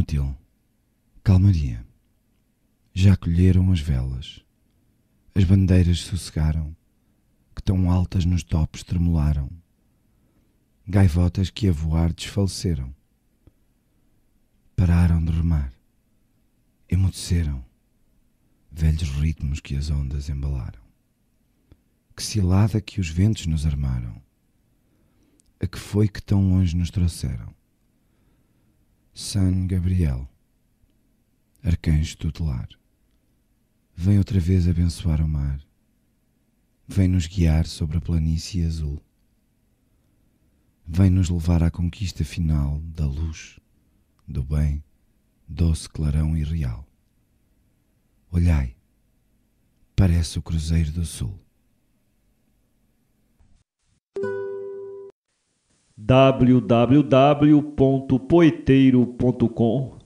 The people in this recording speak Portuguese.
inútil. Calmaria. Já colheram as velas. As bandeiras sossegaram, que tão altas nos topos tremularam. Gaivotas que a voar desfaleceram. Pararam de remar. Emudeceram. Velhos ritmos que as ondas embalaram. Que cilada que os ventos nos armaram. A que foi que tão longe nos trouxeram San Gabriel, arcanjo tutelar, vem outra vez abençoar o mar, vem nos guiar sobre a planície azul, vem nos levar à conquista final da luz, do bem, doce clarão e real. Olhai, parece o Cruzeiro do Sul. www.poeteiro.com